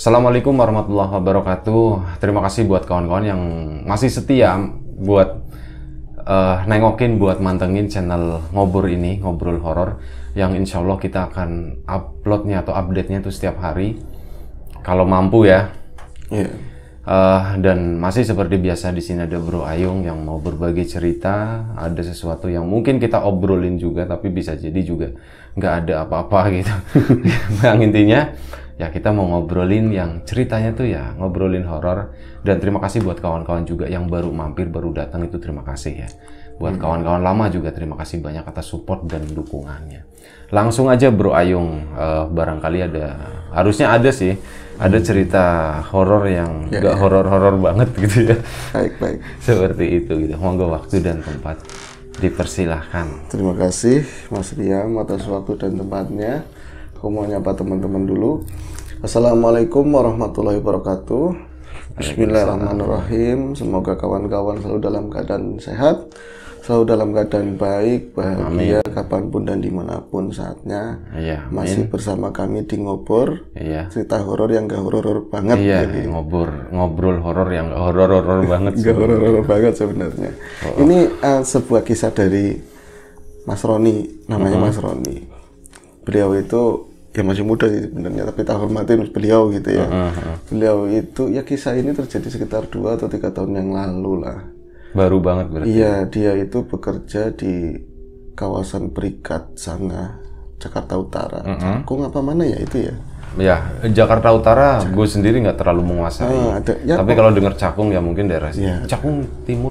Assalamualaikum warahmatullahi wabarakatuh. Terima kasih buat kawan-kawan yang masih setia buat uh, nengokin, buat mantengin channel ngobrol ini, ngobrol horor. Yang insya Allah kita akan uploadnya atau update-nya itu setiap hari, kalau mampu ya. Yeah. Iya. Uh, dan masih seperti biasa di sini ada Bro Ayung yang mau berbagi cerita, ada sesuatu yang mungkin kita obrolin juga, tapi bisa jadi juga nggak ada apa-apa gitu. yang intinya ya kita mau ngobrolin yang ceritanya tuh ya ngobrolin horor dan terima kasih buat kawan-kawan juga yang baru mampir baru datang itu terima kasih ya buat hmm. kawan-kawan lama juga terima kasih banyak atas support dan dukungannya langsung aja Bro Ayung uh, barangkali ada harusnya ada sih ada hmm. cerita horor yang ya, gak ya. horor-horor banget gitu ya baik baik seperti itu gitu monggo waktu dan tempat dipersilahkan terima kasih Mas Riam atas waktu dan tempatnya Aku mau nyapa teman-teman dulu. Assalamualaikum warahmatullahi wabarakatuh. Bismillahirrahmanirrahim. Semoga kawan-kawan selalu dalam keadaan sehat, selalu dalam keadaan baik, bahagia, Amin. kapanpun dan dimanapun saatnya. Ya, Masih bersama kami di ngobor. Ya. Cerita horor yang gak horor-horor banget. Iya, jadi. ngobor, ngobrol horor yang gak horor-horor banget. gak horor-horor banget sebenarnya. Oh. Ini uh, sebuah kisah dari Mas Roni, namanya uh -huh. Mas Roni. Beliau itu ya masih muda sih sebenarnya tapi tak hormatin beliau gitu ya uh, uh, beliau itu ya kisah ini terjadi sekitar dua atau tiga tahun yang lalu lah baru banget berarti iya ya? dia itu bekerja di kawasan Perikat sana Jakarta Utara uh -huh. kok ngapa mana ya itu ya Ya, Jakarta Utara gue sendiri nggak terlalu menguasai. Ah, ada, ya, Tapi kalau dengar Cakung ya mungkin daerah sini. Ya. Cakung Timur,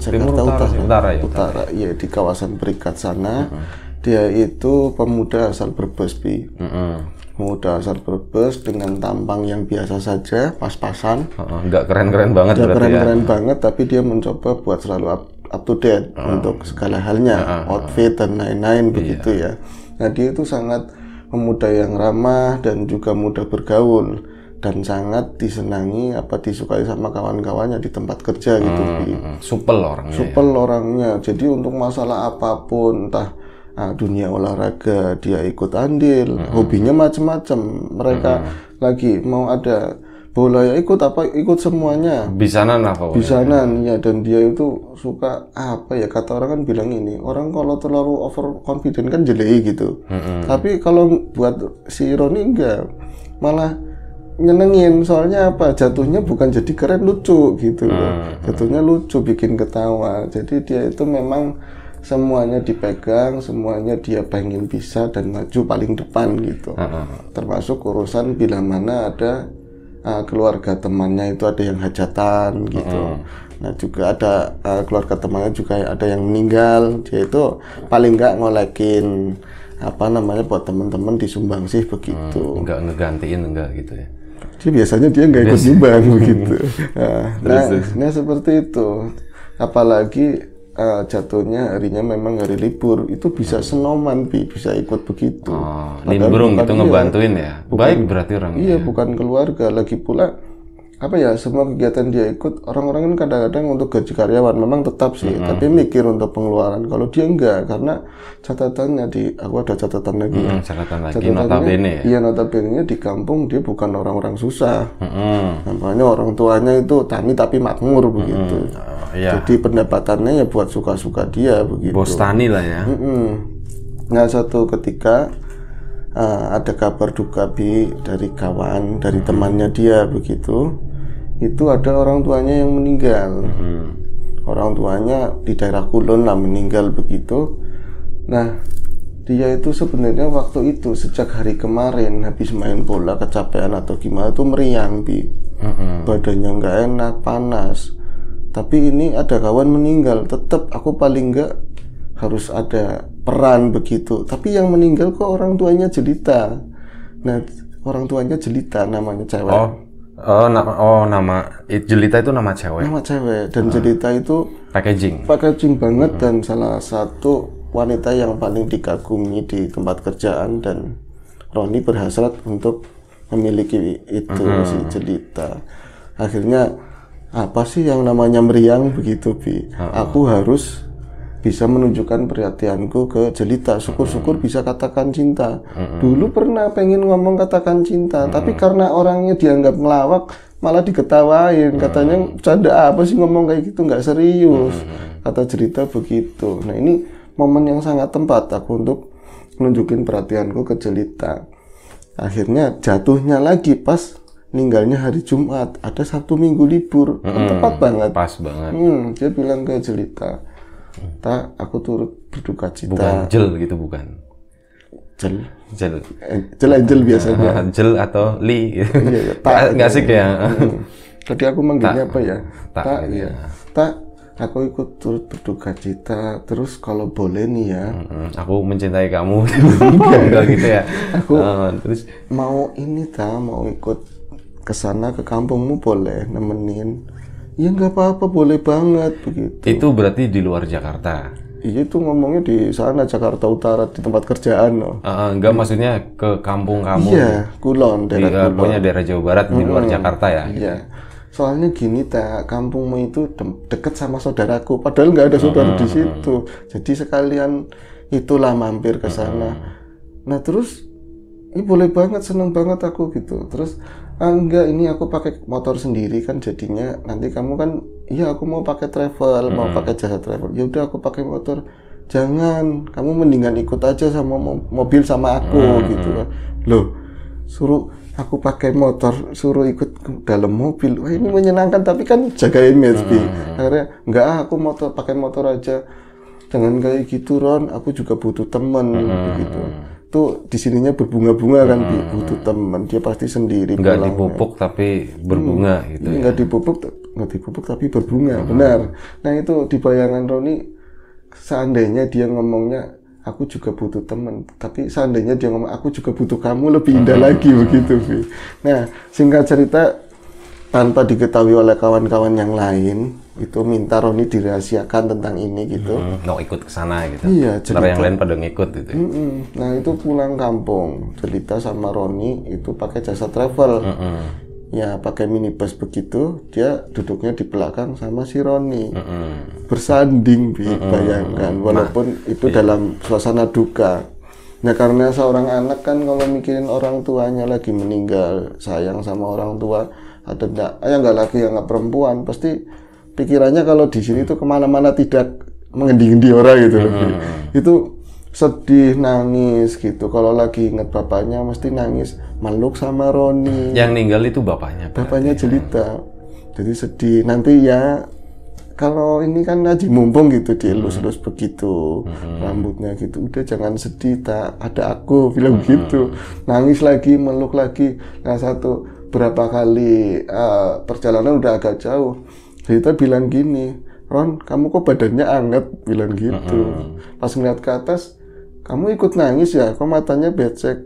Jakarta Timur Utara, Utara, Utara, ya, Utara, Utara, ya di kawasan Perikat sana. Uh -huh dia itu pemuda asal Brebes pi mm -hmm. pemuda asal Brebes dengan tampang yang biasa saja pas-pasan mm nggak keren-keren banget nggak ya? keren-keren ya. banget tapi dia mencoba buat selalu up, up to date -hmm. untuk segala halnya -hmm. outfit dan lain-lain iya. begitu yeah. ya nah dia itu sangat pemuda yang ramah dan juga mudah bergaul dan sangat disenangi apa disukai sama kawan-kawannya di tempat kerja gitu. Hmm, supel orangnya. Ya? Supel ya. orangnya. Jadi untuk masalah apapun entah uh, dunia olahraga dia ikut andil hmm. hobinya macam-macam mereka hmm. lagi mau ada bola ya ikut apa ikut semuanya bisanan apa bisanan ya dan dia itu suka apa ya kata orang kan bilang ini orang kalau terlalu over confident kan jelek gitu hmm. tapi kalau buat si Roni enggak malah nyenengin soalnya apa jatuhnya bukan jadi keren lucu gitu hmm. jatuhnya lucu bikin ketawa jadi dia itu memang semuanya dipegang, semuanya dia pengen bisa dan maju paling depan gitu. Uh, ah, huh ah, ah. Termasuk urusan bila mana ada uh, keluarga temannya itu ada yang hajatan gitu. Uh, huh Nah juga ada uh, keluarga temannya juga ada yang meninggal. Dia itu paling nggak ngolekin apa namanya buat teman-teman disumbang sih begitu. Hmm, nggak ngegantiin enggak gitu ya. Jadi biasanya dia nggak ikut sumbang begitu. Nah, nah, nah seperti itu. Apalagi uh, jatuhnya harinya memang hari libur itu bisa hmm. senoman pi bisa ikut begitu oh, nimbrung itu ngebantuin ya bukan, baik berarti orang iya ya. bukan keluarga lagi pula apa ya semua kegiatan dia ikut orang-orang kan kadang-kadang untuk gaji karyawan memang tetap sih mm -hmm. tapi mikir untuk pengeluaran kalau dia enggak karena catatannya di aku ada catatan lagi mm -hmm, catatan lagi catatannya, notabene ya iya notabene di kampung dia bukan orang-orang susah mm -hmm. namanya orang tuanya itu tani tapi makmur begitu mm -hmm. oh, iya. jadi pendapatannya ya buat suka-suka dia begitu bos tani lah ya mm -hmm. nah satu ketika Uh, ada kabar duka bi dari kawan dari temannya dia begitu itu ada orang tuanya yang meninggal. Hmm. Orang tuanya di daerah Kulon lah meninggal begitu. Nah, dia itu sebenarnya waktu itu sejak hari kemarin habis main bola kecapean atau gimana itu meriang bi. Hmm. Badannya nggak enak, panas. Tapi ini ada kawan meninggal, tetap aku paling nggak harus ada peran begitu. Tapi yang meninggal kok orang tuanya jelita. Nah, orang tuanya jelita namanya cewek. Oh Oh, na oh nama Jelita itu nama cewek. Nama cewek dan uh, Jelita itu packaging. Packaging banget hmm. dan salah satu wanita yang paling dikagumi di tempat kerjaan dan Roni berhasrat untuk memiliki itu hmm. si Jelita. Akhirnya apa sih yang namanya meriang begitu bi? Uh, Aku harus bisa menunjukkan perhatianku ke jelita syukur-syukur hmm. bisa katakan cinta hmm. dulu pernah pengen ngomong katakan cinta hmm. tapi karena orangnya dianggap ngelawak malah diketawain hmm. katanya canda apa sih ngomong kayak gitu nggak serius hmm. kata cerita begitu nah ini momen yang sangat tempat aku untuk nunjukin perhatianku ke jelita akhirnya jatuhnya lagi pas ninggalnya hari Jumat ada satu Minggu libur kan hmm, tepat banget pas banget hmm, dia bilang ke jelita tak aku turut berduka cita bukan jel gitu bukan jel jel eh, jel angel biasanya ah, jel atau li Iya, iya, iya. tak nggak iya, sih iya. ya tadi hmm. aku manggilnya apa ya tak Tak. iya tak aku ikut turut berduka cita terus kalau boleh nih ya aku mencintai kamu enggak gitu ya aku uh, terus mau ini tak mau ikut ke sana ke kampungmu boleh nemenin ya nggak apa-apa boleh banget begitu itu berarti di luar Jakarta iya itu ngomongnya di sana Jakarta Utara di tempat kerjaan loh uh, enggak hmm. maksudnya ke kampung kamu iya kulon daerah di, eh, kulon. punya daerah Jawa Barat hmm. di luar Jakarta ya iya soalnya gini tak kampungmu itu deket sama saudaraku padahal nggak ada saudara hmm. di situ jadi sekalian itulah mampir ke sana hmm. nah terus ini boleh banget seneng banget aku gitu terus ah, enggak ini aku pakai motor sendiri kan jadinya nanti kamu kan iya aku mau pakai travel hmm. mau pakai jasa travel ya udah aku pakai motor jangan kamu mendingan ikut aja sama mobil sama aku hmm. gitu kan loh suruh aku pakai motor suruh ikut ke dalam mobil wah ini menyenangkan tapi kan jagain MSB hmm. akhirnya enggak ah, aku motor pakai motor aja jangan kayak gitu Ron aku juga butuh temen hmm. gitu itu di sininya berbunga-bunga kan hmm. butuh teman dia pasti sendiri nggak dipupuk tapi berbunga hmm, gitu nggak ya. dipupuk nggak dipupuk tapi berbunga hmm. benar nah itu di bayangan Roni seandainya dia ngomongnya aku juga butuh teman tapi seandainya dia ngomong aku juga butuh kamu lebih indah hmm. lagi begitu Vi. nah singkat cerita tanpa diketahui oleh kawan-kawan yang lain itu minta Roni dirahasiakan tentang ini gitu. Hmm, ikut ke sana gitu. Iya, cerita. Ntar yang lain pada ngikut gitu. Mm -mm. Nah itu pulang kampung cerita sama Roni itu pakai jasa travel. Mm -mm. Ya pakai minibus begitu dia duduknya di belakang sama si Roni mm -mm. bersanding bi mm -mm. bayangkan nah, walaupun nah, itu iya. dalam suasana duka. Nah karena seorang anak kan kalau mikirin orang tuanya lagi meninggal sayang sama orang tua atau enggak, ya enggak laki enggak perempuan pasti pikirannya kalau di sini itu kemana-mana tidak mengending endi orang gitu loh. Hmm. Itu sedih nangis gitu. Kalau lagi inget bapaknya mesti nangis. Meluk sama Roni. Yang ninggal itu bapaknya. Bapaknya jelita. Jadi sedih. Nanti ya kalau ini kan aja mumpung gitu dielus-elus hmm. begitu hmm. rambutnya gitu udah jangan sedih tak ada aku bilang hmm. gitu nangis lagi meluk lagi nah satu berapa kali uh, perjalanan udah agak jauh kita bilang gini, Ron, kamu kok badannya anget, bilang gitu. Uh -huh. Pas ngeliat ke atas, kamu ikut nangis ya, kok matanya becek.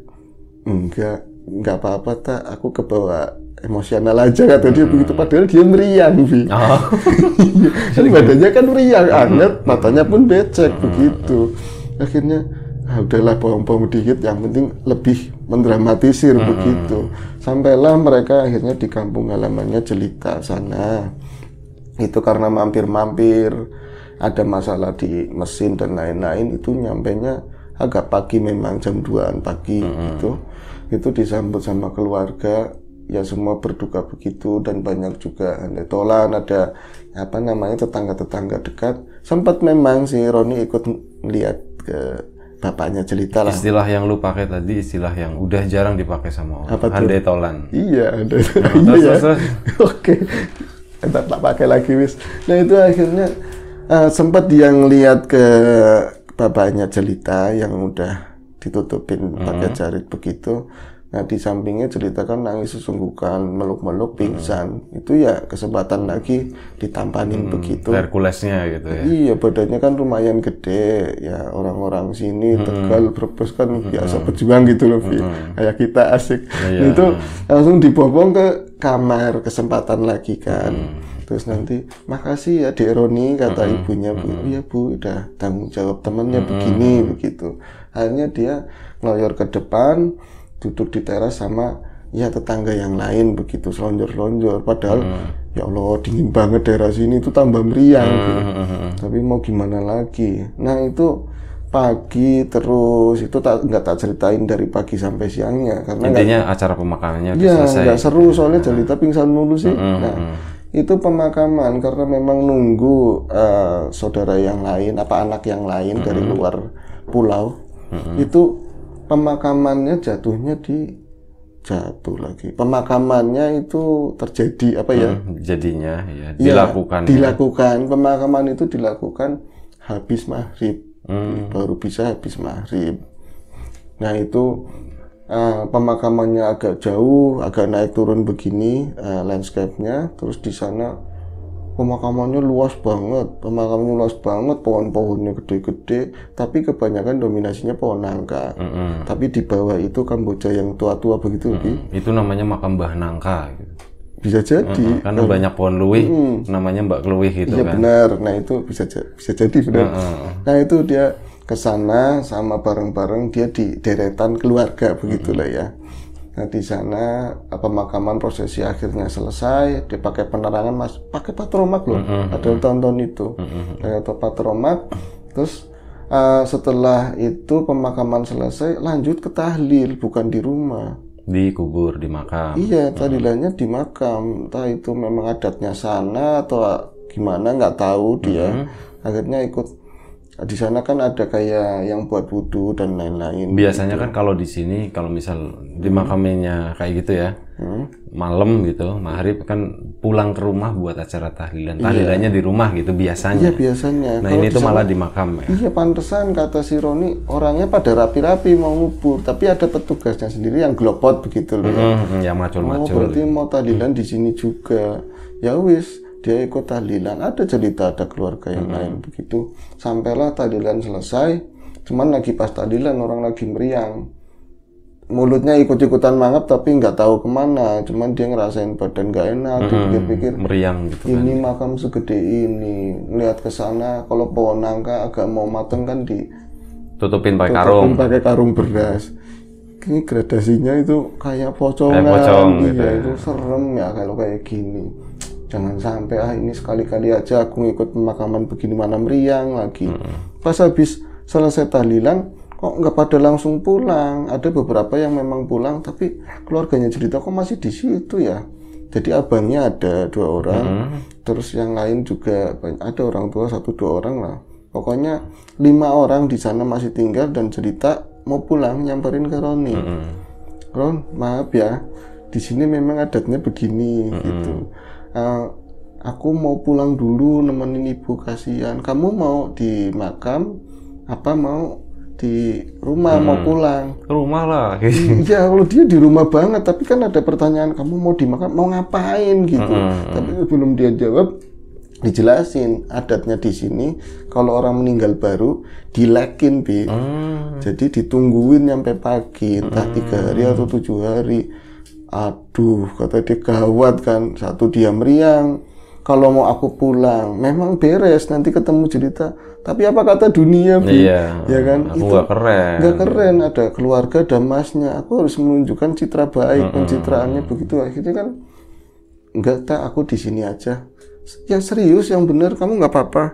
Enggak, enggak apa-apa tak, aku kebawa emosional aja kata dia hmm. begitu padahal dia meriang bi oh. jadi kan badannya kan meriang anget matanya pun becek hmm. begitu akhirnya ah, udahlah bohong-bohong dikit yang penting lebih mendramatisir hmm. begitu sampailah mereka akhirnya di kampung halamannya Jelita sana itu karena mampir-mampir ada masalah di mesin dan lain-lain itu nyampainya agak pagi memang jam 2an pagi mm-hmm. gitu itu disambut sama keluarga ya semua berduka begitu dan banyak juga ada tolan ada apa namanya tetangga-tetangga dekat sempat memang si Roni ikut lihat ke bapaknya cerita lah. Istilah yang lu pakai tadi istilah yang udah jarang dipakai sama orang. Apa Handai tolan. Iya, handai tolan. Nah, iya. Oke. Entar tak pakai lagi wis nah itu akhirnya uh, eh, sempat dia ngeliat ke bapaknya jelita yang udah ditutupin pakai hmm. jarit begitu Nah di sampingnya ceritakan nangis sesungguhkan meluk-meluk pingsan hmm. itu ya kesempatan lagi ditampanin hmm, begitu. Herculesnya gitu ya. Iya badannya kan lumayan gede ya orang-orang sini hmm. Tegal Brebes kan hmm. biasa pejuang gitu loh hmm. kayak kita asik. Ya, ya. Itu langsung dibobong ke kamar kesempatan lagi kan. Hmm terus nanti makasih ya Dek Roni kata hmm ibunya bu hmm. iya bu udah tanggung jawab temannya hmm begini begitu akhirnya dia ngeloyor ke depan duduk di teras sama ya tetangga yang lain begitu selonjor-selonjor padahal hmm. ya Allah dingin banget daerah sini itu tambah meriang hmm. gitu. Hmm, hmm, hmm. tapi mau gimana lagi nah itu pagi terus itu tak nggak tak ceritain dari pagi sampai siangnya karena intinya gak, acara pemakamannya ya, nggak seru soalnya hmm. jelita pingsan mulu sih hmm. nah itu pemakaman karena memang nunggu uh, saudara yang lain apa anak yang lain hmm. dari luar pulau hmm. itu pemakamannya jatuhnya di jatuh lagi. Pemakamannya itu terjadi apa ya? Hmm, jadinya ya iya, dilakukan. Ya, dilakukan ya. pemakaman itu dilakukan habis maghrib, hmm. baru bisa habis maghrib. Nah itu uh, pemakamannya agak jauh, agak naik turun begini uh, landscape-nya. Terus di sana pemakamannya luas banget pemakamannya luas banget pohon-pohonnya gede-gede tapi kebanyakan dominasinya pohon nangka mm -hmm. tapi di bawah itu Kamboja yang tua-tua begitu mm -hmm. itu namanya makam bah Nangka gitu. bisa jadi mm -hmm. karena nah, banyak pohon luwih mm -hmm. namanya Mbak Kluwih gitu iya, kan benar nah itu bisa bisa jadi benar mm -hmm. nah itu dia ke sana sama bareng-bareng dia di deretan keluarga begitulah ya Nah di sana pemakaman prosesi akhirnya selesai, dipakai penerangan mas, pakai patromak loh, mm -hmm. ada itu, mm -hmm. atau patromak. Terus uh, setelah itu pemakaman selesai, lanjut ke tahlil bukan di rumah. Di kubur, di makam. Iya, mm-hmm. tahlilannya mm. di makam. Entah itu memang adatnya sana atau gimana nggak tahu dia. Mm -hmm. Akhirnya ikut Nah, di sana kan ada kayak yang buat wudhu dan lain-lain. Biasanya gitu. kan kalau di sini kalau misal di hmm. makamnya kayak gitu ya, hmm? malam gitu, maghrib kan pulang ke rumah buat acara tahlilan. Tahlilannya iya. di rumah gitu biasanya. Iya biasanya. Nah kalau ini tuh malah di makam ya. Iya pantesan kata si Roni orangnya pada rapi-rapi mau ngubur, tapi ada petugasnya sendiri yang glopot begitu loh. Hmm, ya macul-macul. Oh berarti mau tahlilan hmm. di sini juga. Ya wis, dia ikut tahlilan ada cerita ada keluarga yang hmm. lain begitu sampailah tahlilan selesai cuman lagi pas tahlilan orang lagi meriang mulutnya ikut-ikutan mangap tapi nggak tahu kemana cuman dia ngerasain badan nggak enak hmm, dia pikir meriang gitu kan. ini kan. makam segede ini lihat ke sana kalau pohon nangka agak mau mateng kan di tutupin pakai karung pakai karung beras ini gradasinya itu kayak pocongan, kayak pocong, kan. gitu iya, ya. itu serem ya kalau kayak gini jangan sampai ah ini sekali-kali aja aku ngikut pemakaman begini mana meriang lagi hmm. pas habis selesai tahlilan kok nggak pada langsung pulang ada beberapa yang memang pulang tapi keluarganya cerita kok masih di situ ya jadi abangnya ada dua orang hmm. terus yang lain juga ada orang tua satu dua orang lah pokoknya lima orang di sana masih tinggal dan cerita mau pulang nyamperin ke Roni hmm. Ron maaf ya di sini memang adatnya begini hmm. gitu Eh, aku mau pulang dulu nemenin ibu kasihan kamu mau di makam apa mau di rumah hmm. mau pulang rumah lah iya kalau dia di rumah banget tapi kan ada pertanyaan kamu mau di makam mau ngapain gitu hmm. tapi belum dia jawab dijelasin adatnya di sini kalau orang meninggal baru dilekin bi hmm. jadi ditungguin sampai pagi entah tiga hari hmm. atau tujuh hari Aduh, kata dia gawat kan. Satu dia meriang, kalau mau aku pulang, memang beres nanti ketemu cerita. Tapi apa kata dunia, Bu? Iya, ya kan? Aku itu gak keren. Gak keren, ada keluarga, ada masnya. Aku harus menunjukkan citra baik, mm-hmm. pencitraannya begitu. Akhirnya kan, enggak tak, aku di sini aja. Yang serius, yang benar, kamu gak apa-apa.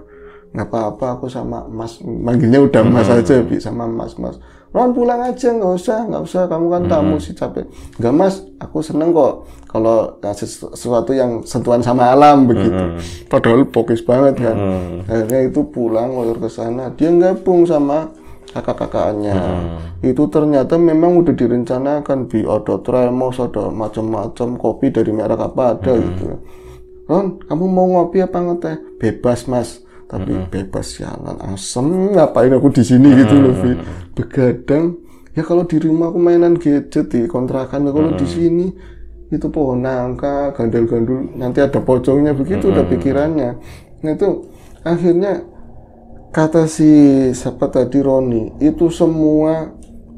Gak apa-apa, aku sama mas, manggilnya udah mas mm-hmm. aja, Bi, sama mas-mas. Ron pulang aja nggak usah nggak usah kamu kan hmm. tamu sih capek nggak mas aku seneng kok kalau kasih sesuatu yang sentuhan sama alam begitu hmm. padahal pokis banget kan hmm. akhirnya itu pulang ngoyor ke sana dia gabung sama kakak-kakaknya hmm. itu ternyata memang udah direncanakan bi ada tremos ada macam-macam kopi dari merek apa ada hmm. gitu Ron kamu mau ngopi apa ngeteh bebas mas tapi mm -hmm. bebas jalan asem ngapain aku di sini mm -hmm. gitu loh Vi begadang ya kalau di rumah aku mainan gadget di kontrakan ya kalau mm -hmm. di sini itu pohon nangka gandul-gandul nanti ada pocongnya begitu mm -hmm. udah pikirannya nah itu akhirnya kata si siapa tadi Roni itu semua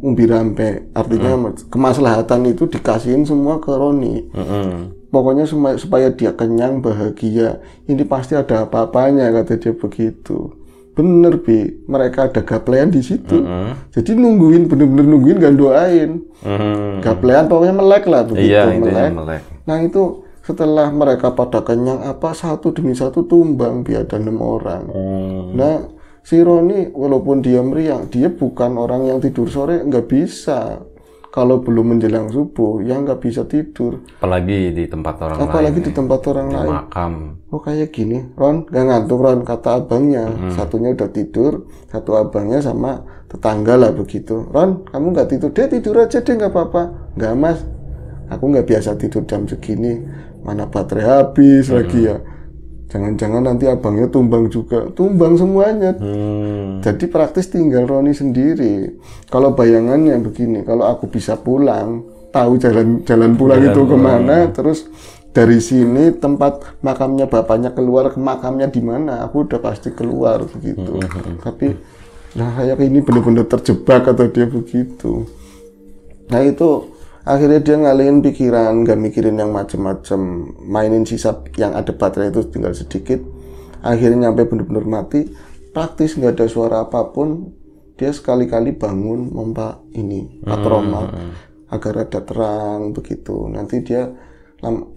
umbi rampe artinya mm -hmm. kemaslahatan itu dikasihin semua ke Roni mm -hmm pokoknya supaya dia kenyang bahagia ini pasti ada apa-apanya kata dia begitu bener bi mereka ada gaplean di situ uh-huh. jadi nungguin bener-bener nungguin gak doain uh-huh. Mm-hmm. gaplean pokoknya melek lah begitu iya, melek. melek nah itu setelah mereka pada kenyang apa satu demi satu tumbang bi ada enam orang uh nah si Roni walaupun dia meriang dia bukan orang yang tidur sore nggak bisa kalau belum menjelang subuh ya nggak bisa tidur apalagi di tempat orang apalagi lain ya. di tempat orang di lain makam oh kayak gini Ron nggak ngantuk Ron kata abangnya hmm. satunya udah tidur satu abangnya sama tetangga lah begitu Ron kamu nggak tidur dia tidur aja deh nggak apa-apa nggak mas aku nggak biasa tidur jam segini mana baterai habis hmm. lagi ya Jangan-jangan nanti abangnya tumbang juga, tumbang semuanya. Hmm. Jadi praktis tinggal Roni sendiri. Kalau bayangannya begini, kalau aku bisa pulang, tahu jalan jalan pulang jalan itu kemana, terus dari sini tempat makamnya bapaknya keluar ke makamnya di mana, aku udah pasti keluar begitu. Hmm. hmm, hmm. Tapi nah kayak ini benar-benar terjebak atau dia begitu. Nah itu akhirnya dia ngalihin pikiran gak mikirin yang macem-macem mainin sisa yang ada baterai itu tinggal sedikit akhirnya nyampe bener-bener mati praktis nggak ada suara apapun dia sekali-kali bangun mompa ini patromal hmm. agar ada terang begitu nanti dia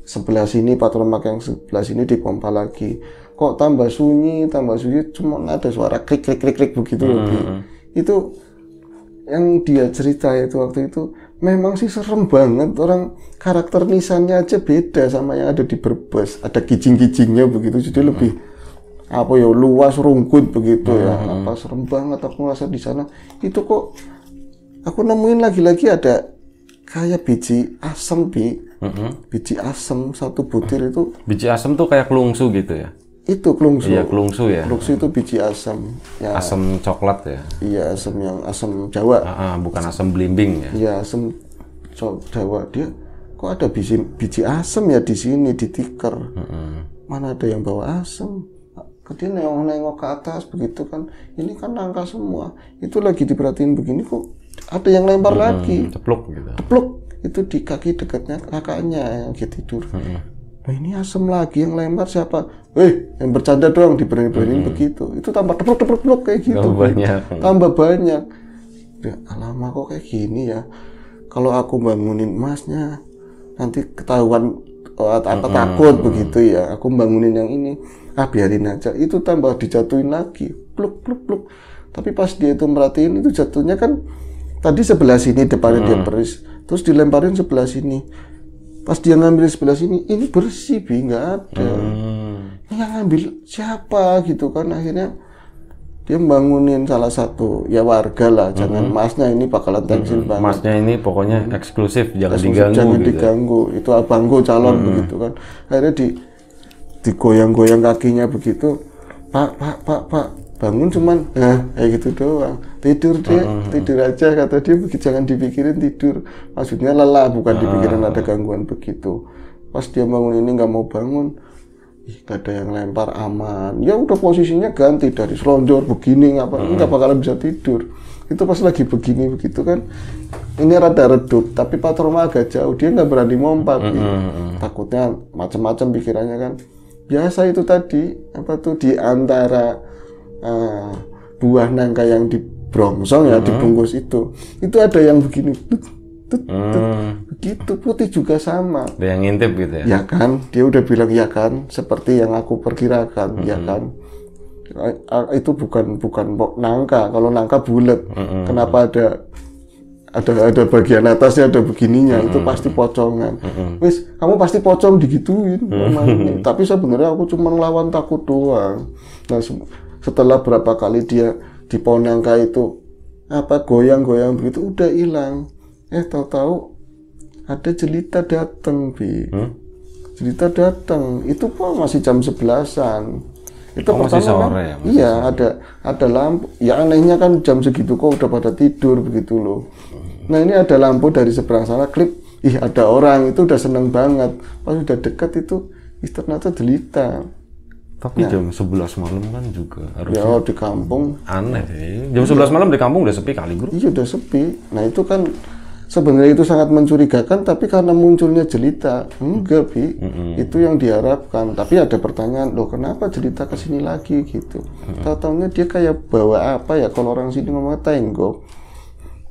sebelah sini patromak yang sebelah sini dipompa lagi kok tambah sunyi tambah sunyi cuma ada suara klik klik klik klik begitu hmm. Lagi. itu yang dia cerita itu waktu itu memang sih serem banget orang karakter nisannya aja beda sama yang ada di Brebes ada kijing-kijingnya begitu jadi hmm. lebih apa ya luas rungkut begitu ya. hmm. ya apa serem banget aku ngerasa di sana itu kok aku nemuin lagi-lagi ada kayak biji asem bi hmm, hmm. biji asem satu butir itu biji asem tuh kayak kelungsu gitu ya itu klungsu. Iya, klungsu ya. Klungsu itu biji asam. Ya. Asam coklat ya. Iya, asam yang asam Jawa. Ah, ah bukan asam belimbing ya. Iya, asam Jawa dia kok ada biji biji asam ya di sini di tikar. Mm -hmm. Mana ada yang bawa asam? Ketika nengok-nengok ke atas begitu kan. Ini kan nangka semua. Itu lagi diperhatiin begini kok ada yang lempar mm -hmm. lagi. Tepluk gitu. Tepluk itu di kaki dekatnya kakaknya yang tidur. Mm -hmm Nah ini asem lagi yang lempar siapa? Eh, yang bercanda doang diberani-berani hmm. begitu. Itu tambah tepuk tepuk kayak gitu. Tambah banyak. Tambah banyak. Ya, alamak kok kayak gini ya. Kalau aku bangunin masnya, nanti ketahuan oh, apa hmm. takut hmm. begitu ya. Aku bangunin yang ini. Ah biarin aja. Itu tambah dijatuhin lagi. Pluk, pluk, pluk. Tapi pas dia itu merhatiin itu jatuhnya kan tadi sebelah sini depannya hmm. dia peris. Terus dilemparin sebelah sini Pas dia ngambil sebelah sini, ini bersih bi, nggak ada. Hmm. Yang ngambil siapa gitu kan akhirnya dia bangunin salah satu ya warga lah jangan hmm. masnya ini bakalan tensil -hmm. banget masnya ini pokoknya hmm. eksklusif jangan eksklusif, diganggu jangan gitu. Ya. diganggu itu abangku calon -hmm. begitu kan akhirnya di digoyang-goyang kakinya begitu pak pak pak pak bangun cuman nah kayak gitu doang tidur deh uh, uh, tidur aja kata dia jangan dipikirin tidur maksudnya lelah bukan uh, dipikirin ada gangguan begitu pas dia bangun ini nggak mau bangun ih gak ada yang lempar aman ya udah posisinya ganti dari selonjor begini ngapa uh, nggak bakalan bisa tidur itu pas lagi begini begitu kan ini rada redup tapi pak trauma agak jauh dia nggak berani mompat uh, uh, takutnya macam-macam pikirannya kan biasa itu tadi apa tuh diantara uh, buah nangka yang dibrongsong ya uh hmm. -huh. dibungkus itu itu ada yang begini tut, tut, tut. Hmm. begitu putih juga sama ada yang ngintip gitu ya ya kan dia udah bilang ya kan seperti yang aku perkirakan uh ya kan itu bukan bukan nangka kalau nangka bulat uh kenapa ada ada ada bagian atasnya ada begininya -hmm. itu pasti pocongan -hmm. wis kamu pasti pocong digituin -hmm. tapi sebenarnya aku cuma lawan takut doang nah setelah berapa kali dia di pohon nangka itu apa goyang-goyang begitu udah hilang eh tahu-tahu ada jelita datang bi hmm? jelita datang itu kok masih jam sebelasan itu oh, masih kan? sore, kan, ya, iya sore. ada ada lampu ya anehnya kan jam segitu kok udah pada tidur begitu loh nah ini ada lampu dari seberang sana klip ih ada orang itu udah seneng banget pas udah deket itu ternyata jelita tapi nah. jam 11 malam kan juga harus. Ya di kampung. Aneh Jam 11 iya. malam di kampung udah sepi kali bro. Iya udah sepi. Nah itu kan sebenarnya itu sangat mencurigakan. Tapi karena munculnya jelita, enggak bi. -hmm. Itu yang diharapkan. Tapi ada pertanyaan, loh kenapa jelita kesini lagi gitu? Mm -hmm. Tahu-taunya dia kayak bawa apa ya? Kalau orang sini ngomong tenggo.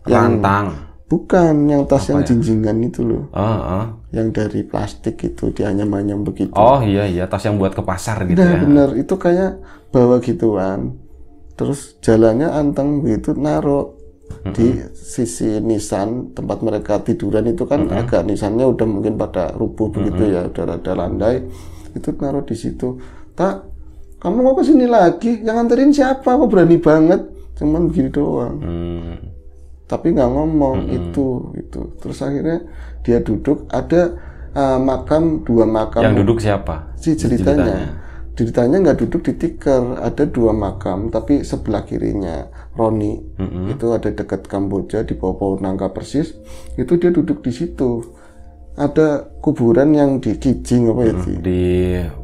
Yang, Rantang Bukan yang tas yang ya? jinjingan itu loh. Ah, ah. Yang dari plastik itu dianyam-anyam begitu. Oh iya iya, tas yang buat ke pasar gitu nah, ya. bener, itu kayak bawa gituan. Terus jalannya anteng begitu naruh di sisi nisan tempat mereka tiduran itu kan uh-huh. agak nisannya udah mungkin pada rubuh begitu uh begitu ya, udah ada landai. Itu naruh di situ. Tak, kamu ke sini lagi? Yang nganterin siapa? Kok berani banget? Cuman begini doang. Hmm tapi nggak ngomong mm -hmm. itu itu terus akhirnya dia duduk ada uh, makam dua makam yang duduk siapa si ceritanya ceritanya nggak duduk di tikar ada dua makam tapi sebelah kirinya Roni mm -hmm. itu ada dekat Kamboja di bawah pohon nangka persis itu dia duduk di situ ada kuburan yang di kijing apa itu ya, mm, di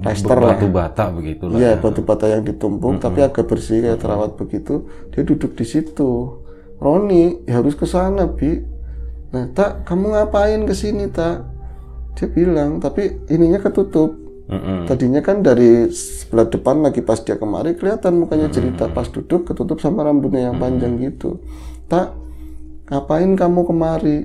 plaster batu bata begitu lah iya ya. batu bata yang ditumpuk mm -hmm. tapi agak bersih kayak terawat begitu dia duduk di situ Roni ya harus ke sana bi nah tak kamu ngapain ke sini tak dia bilang tapi ininya ketutup mm-hmm. tadinya kan dari sebelah depan lagi pas dia kemari kelihatan mukanya cerita pas duduk ketutup sama rambutnya yang mm-hmm. panjang gitu tak ngapain kamu kemari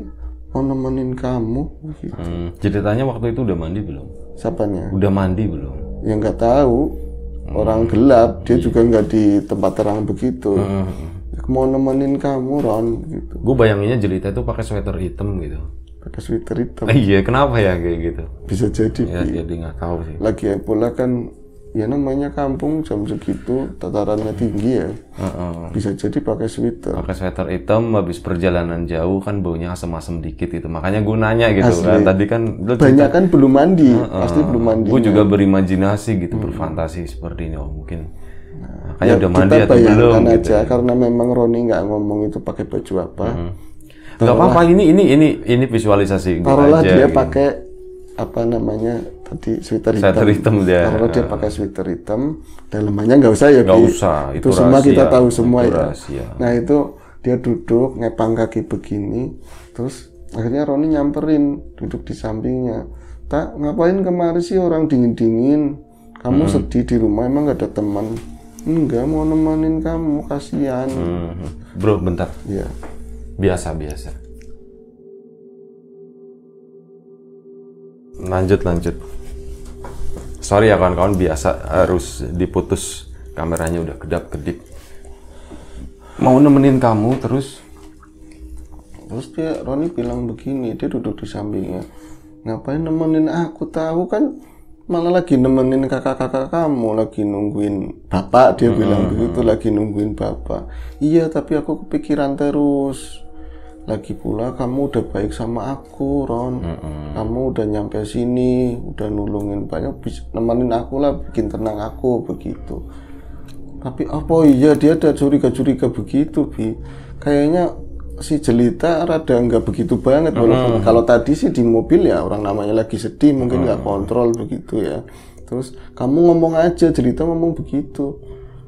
mau nemenin kamu gitu. mm. ceritanya waktu itu udah mandi belum siapanya udah mandi belum Yang nggak tahu orang mm. gelap dia iya. juga nggak di tempat terang begitu mau nemenin kamu Ron gitu gue bayanginnya jelita itu pakai sweater hitam gitu pakai sweater hitam iya kenapa ya kayak gitu bisa jadi ya jadi nggak tahu sih lagi pula kan ya namanya kampung jam segitu tatarannya tinggi ya uh -uh. bisa jadi pakai sweater pakai sweater hitam habis perjalanan jauh kan baunya asem-asem dikit itu makanya gue nanya gitu kan. Asli. kan tadi kan banyak kan belum mandi uh -uh. pasti belum mandi gue juga kan. berimajinasi gitu uh berfantasi seperti ini oh mungkin makanya ya, udah mandi kita atau belum gitu aja gitu. karena memang Roni nggak ngomong itu pakai baju apa hmm. nggak -hmm. apa-apa ini ini ini ini visualisasi taruhlah dia gitu. pakai apa namanya tadi sweater hitam. Sweater hitam dia. Taruhlah dia ah. pakai sweater hitam, Dalamnya nggak usah ya. Nggak usah. Itu, itu rahasia, semua kita tahu semua itu ya. Nah itu dia duduk ngepang kaki begini, terus akhirnya Roni nyamperin duduk di sampingnya. Tak ngapain kemari sih orang dingin dingin. Kamu hmm. sedih di rumah emang nggak ada teman Enggak mau nemenin kamu, kasihan. Hmm. Bro, bentar. Iya. Biasa biasa. Lanjut lanjut. Sorry ya kawan-kawan, biasa harus diputus kameranya udah kedap kedip. Mau nemenin kamu terus terus dia Roni bilang begini dia duduk di sampingnya ngapain nemenin ah, aku tahu kan malah lagi nemenin kakak-kakak kamu lagi nungguin bapak dia hmm. bilang begitu lagi nungguin bapak iya tapi aku kepikiran terus lagi pula kamu udah baik sama aku Ron hmm. kamu udah nyampe sini udah nulungin banyak nemenin aku lah bikin tenang aku begitu tapi apa iya dia ada curiga-curiga begitu bi kayaknya si jelita rada nggak begitu banget walaupun hmm. kalau tadi sih di mobil ya orang namanya lagi sedih mungkin nggak hmm. kontrol begitu ya terus kamu ngomong aja jelita ngomong begitu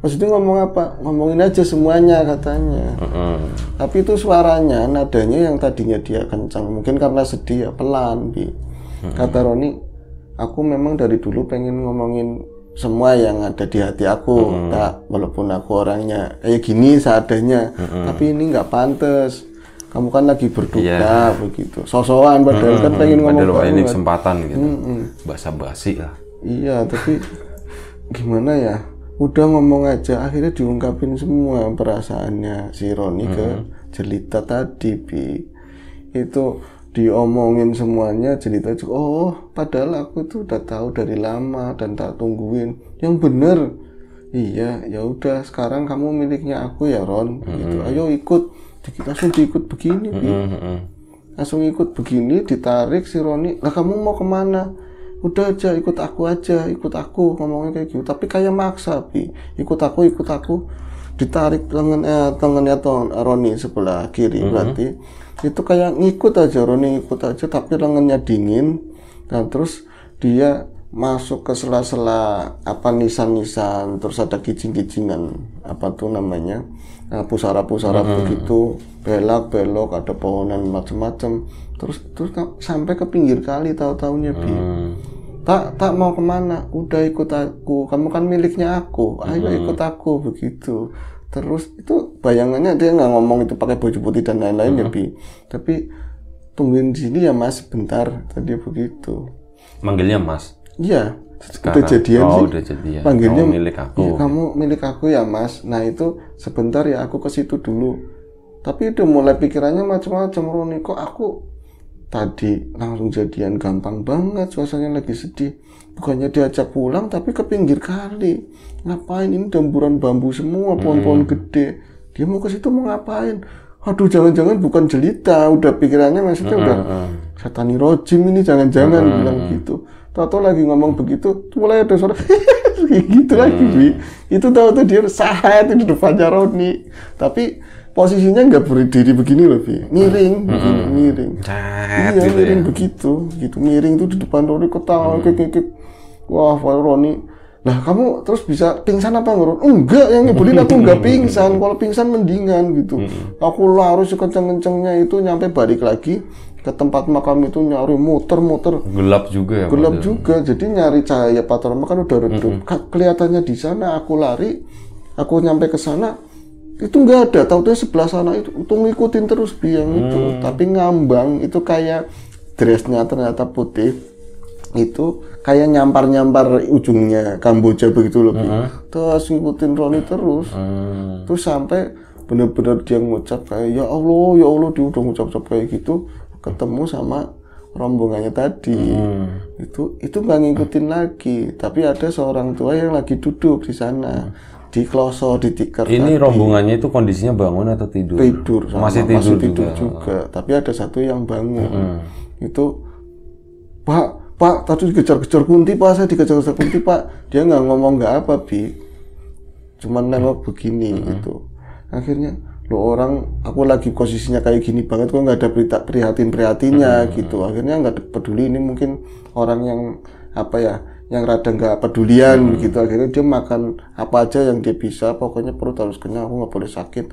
maksudnya ngomong apa ngomongin aja semuanya katanya uh tapi itu suaranya nadanya yang tadinya dia kencang mungkin karena sedih ya pelan bi uh kata Roni aku memang dari dulu pengen ngomongin semua yang ada di hati aku mm tak walaupun aku orangnya kayak gini seadanya tapi ini nggak pantas kamu kan lagi berduka yeah. begitu sosokan padahal mm-hmm. kan pengen ngomong padahal ini kan. kesempatan gitu mm bahasa basi lah iya tapi gimana ya udah ngomong aja akhirnya diungkapin semua perasaannya si Roni mm-hmm. ke jelita tadi bi itu diomongin semuanya cerita oh padahal aku tuh udah tahu dari lama dan tak tungguin yang bener iya ya udah sekarang kamu miliknya aku ya Ron -hmm. gitu mm-hmm. ayo ikut langsung diikut begini mm -hmm. langsung ikut begini ditarik si Roni lah kamu mau kemana udah aja ikut aku aja ikut aku ngomongnya kayak gitu tapi kayak maksa bi ikut aku ikut aku ditarik lengannya eh, tangannya tuh Roni sebelah kiri mm -hmm. berarti itu kayak ngikut aja Roni ngikut aja tapi lengannya dingin dan nah, terus dia masuk ke sela-sela apa nisan-nisan terus ada kicing-kicingan apa tuh namanya nah, pusara-pusara hmm. begitu belok-belok ada pohonan macam-macam terus terus sampai ke pinggir kali tahu-tahunya bi hmm. tak tak mau kemana udah ikut aku kamu kan miliknya aku ayo hmm. ikut aku begitu terus itu bayangannya dia nggak ngomong itu pakai baju putih dan lain-lain mm-hmm. ya bi tapi tungguin di sini ya mas sebentar tadi begitu manggilnya mas iya sekarang. jadian oh, sih udah jadian. Ya. panggilnya kamu oh, milik aku ya, kamu milik aku ya mas nah itu sebentar ya aku ke situ dulu tapi udah mulai pikirannya macam-macam Roni kok aku tadi langsung jadian gampang banget suasananya lagi sedih bukannya diajak pulang tapi ke pinggir kali ngapain ini demburan bambu semua pohon-pohon hmm. gede dia mau ke situ mau ngapain aduh jangan-jangan bukan jelita udah pikirannya maksudnya uh, udah uh. satani rojim ini jangan-jangan uh, bilang gitu tato lagi ngomong begitu mulai ada suara gitu lagi Bi. itu tahu tuh dia sahat di depannya Roni tapi posisinya nggak berdiri begini loh Bi. miring begini, miring ini iya gitu ya. miring ya. begitu gitu miring tuh di depan Roni ketawa kek wah Roni lah kamu terus bisa pingsan apa ngurut enggak yang nyebelin aku enggak pingsan kalau pingsan mendingan gitu hmm. aku lari sekenceng-kencengnya itu nyampe balik lagi ke tempat makam itu nyari muter-muter gelap juga ya gelap ya? juga jadi nyari cahaya panorama makan udah redup mm kelihatannya di sana aku lari aku nyampe ke sana itu enggak ada tahu tuh sebelah sana itu untung ngikutin terus biang itu hmm. tapi ngambang itu kayak dressnya ternyata putih itu kayak nyampar-nyampar ujungnya Kamboja begitu loh. Uh mm-hmm. -huh. Terus ngikutin Roni terus. Uh. Terus sampai bener-bener dia ngucap kayak ya Allah, ya Allah dia udah ngucap-ngucap kayak gitu ketemu sama rombongannya tadi. uh-huh. Itu itu nggak ngikutin lagi, tapi ada seorang tua yang lagi duduk di sana. uh-huh. Di kloso, di tikar. Ini tadi. rombongannya itu kondisinya bangun atau tidur? Tidur, sama, masih tidur, masih tidur juga. juga. Tapi ada satu yang bangun. Hmm. Itu, Pak, Pak tadi dikejar-kejar kunti Pak saya dikejar-kejar kunti Pak dia nggak ngomong nggak apa bi cuman nengok begini uh-huh. gitu akhirnya lo orang aku lagi posisinya kayak gini banget kok nggak ada berita prihatin prihatinnya uh-huh. gitu akhirnya nggak peduli ini mungkin orang yang apa ya yang rada nggak pedulian uh-huh. gitu akhirnya dia makan apa aja yang dia bisa pokoknya perut harus kenyang aku nggak boleh sakit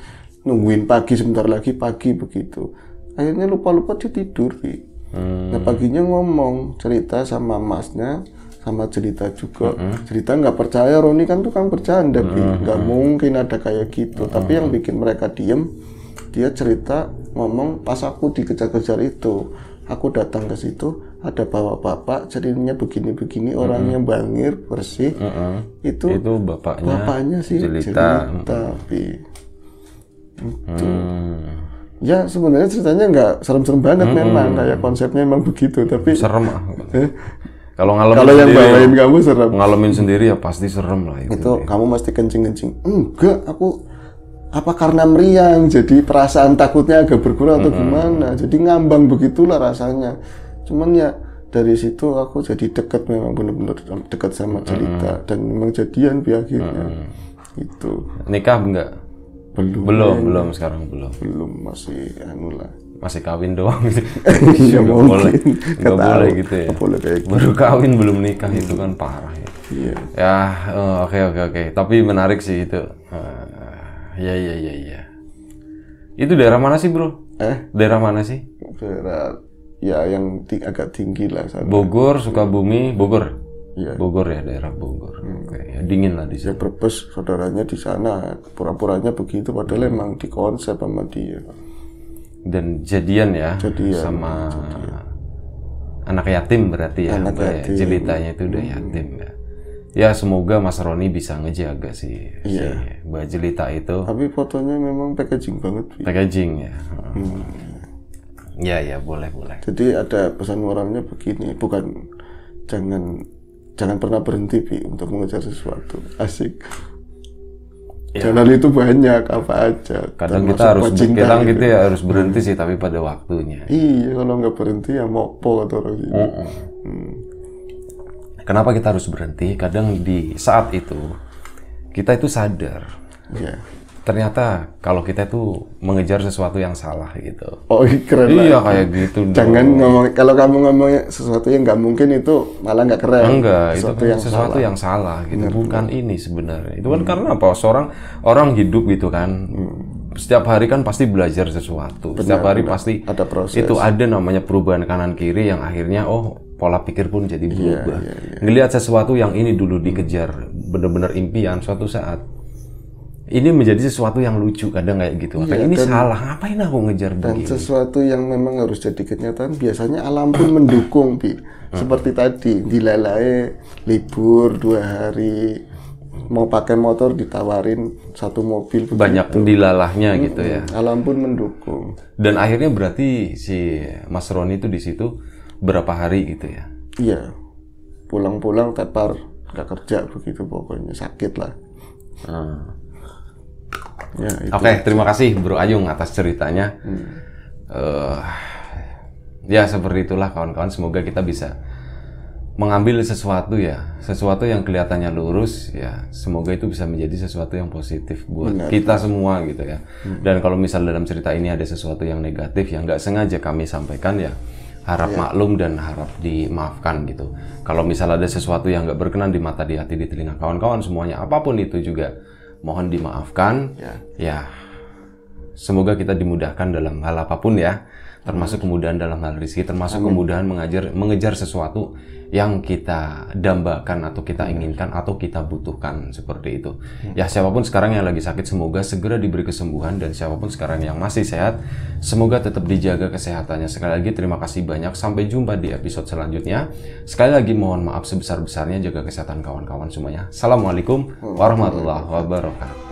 nungguin pagi sebentar lagi pagi begitu akhirnya lupa lupa dia tidur gitu Hmm. Nah paginya ngomong cerita sama masnya sama cerita juga. hmm Cerita nggak percaya Roni kan tukang bercanda, mm-hmm. nggak hmm. mungkin ada kayak gitu. hmm Tapi yang bikin mereka diem, dia cerita ngomong pas aku dikejar-kejar itu, aku datang ke situ ada bapak-bapak ceritanya begini-begini orangnya hmm orangnya bangir bersih. hmm Itu itu bapaknya. Bapaknya sih cerita, tapi itu. hmm Ya sebenarnya ceritanya nggak serem-serem banget hmm. memang kayak konsepnya memang begitu tapi serem ah. Eh? Kalau ngalamin Kalau yang bawain kamu serem. Ngalamin sendiri ya pasti serem lah itu. Itu kamu mesti kencing-kencing. Enggak, aku apa karena meriang jadi perasaan takutnya agak berkurang atau -hmm. gimana. Jadi ngambang begitulah rasanya. Cuman ya dari situ aku jadi dekat memang benar-benar dekat sama cerita -hmm. dan memang jadian pi -hmm. Itu. Nikah enggak? belum belum ya. belum sekarang belum belum masih anu lah masih kawin doang gitu ya, mungkin. boleh Gak boleh gitu ya boleh kayak gitu. baru kawin belum nikah hmm. itu kan parah ya iya ya, eh, oke oke oke tapi menarik sih itu uh, ya ya ya ya itu daerah mana sih bro eh daerah mana sih daerah ya yang agak tinggi lah sana. Bogor Sukabumi Bogor ya. Bogor ya daerah Bogor hmm. oke okay dingin lah di sana Ya berbes saudaranya di sana, pura-puranya begitu padahal hmm. emang di konsep sama dia. Ya. Dan jadian ya jadian, sama jadian. anak yatim berarti ya. Anak ya. yatim. ceritanya itu udah hmm. yatim ya. Ya semoga Mas Roni bisa ngejaga sih yeah. si Mbak Jelita itu. Tapi fotonya memang packaging banget. Packaging ya. Hmm. Ya ya boleh boleh. Jadi ada pesan moralnya begini, bukan jangan jangan pernah berhenti Bi, untuk mengejar sesuatu asik ya. itu banyak apa aja kadang kita harus kadang gitu. kita ya gitu. harus berhenti hmm. sih tapi pada waktunya iya kalau nggak berhenti ya pol atau orang hmm. hmm. kenapa kita harus berhenti kadang di saat itu kita itu sadar yeah ternyata kalau kita tuh mengejar sesuatu yang salah gitu. Oh iya, keren. Iya kayak gitu. Jangan dong. ngomong kalau kamu ngomong sesuatu yang nggak mungkin itu malah nggak keren. Enggak, sesuatu itu kan yang sesuatu salah. yang salah gitu. Bener, Bukan ini sebenarnya. Itu kan hmm. karena apa? Seorang orang hidup gitu kan. Hmm setiap hari kan pasti belajar sesuatu. Benar, setiap hari benar. pasti ada proses. Itu ada namanya perubahan kanan kiri yang akhirnya oh pola pikir pun jadi iya, berubah. Yeah, yeah, yeah. Ngelihat sesuatu yang ini dulu dikejar benar-benar impian suatu saat ini menjadi sesuatu yang lucu kadang kayak gitu. Iya, ini dan, salah, ngapain aku ngejar dan begini? Dan sesuatu yang memang harus jadi kenyataan biasanya alam pun mendukung, Bi. Hmm. Seperti tadi, dilalai, libur dua hari, mau pakai motor ditawarin satu mobil begitu. banyak dilalahnya hmm, gitu ya hmm, alam pun mendukung dan akhirnya berarti si Mas Roni itu di situ berapa hari gitu ya iya pulang-pulang tepar nggak kerja begitu pokoknya sakit lah hmm. Ya, Oke, okay, terima kasih Bro Ayung atas ceritanya. Hmm. Uh, ya seperti itulah kawan-kawan. Semoga kita bisa mengambil sesuatu ya, sesuatu yang kelihatannya lurus ya. Semoga itu bisa menjadi sesuatu yang positif buat Benar. kita semua gitu ya. Hmm. Dan kalau misal dalam cerita ini ada sesuatu yang negatif yang nggak sengaja kami sampaikan ya, harap ya. maklum dan harap dimaafkan gitu. Kalau misal ada sesuatu yang nggak berkenan di mata, di hati, di telinga kawan-kawan semuanya, apapun itu juga mohon dimaafkan ya, ya Semoga kita dimudahkan dalam hal apapun ya, termasuk kemudahan dalam hal rezeki, termasuk Amin. kemudahan mengajar mengejar sesuatu yang kita dambakan atau kita inginkan atau kita butuhkan seperti itu. Ya. ya siapapun sekarang yang lagi sakit semoga segera diberi kesembuhan dan siapapun sekarang yang masih sehat semoga tetap dijaga kesehatannya. Sekali lagi terima kasih banyak sampai jumpa di episode selanjutnya. Sekali lagi mohon maaf sebesar-besarnya jaga kesehatan kawan-kawan semuanya. Assalamualaikum warahmatullahi wabarakatuh.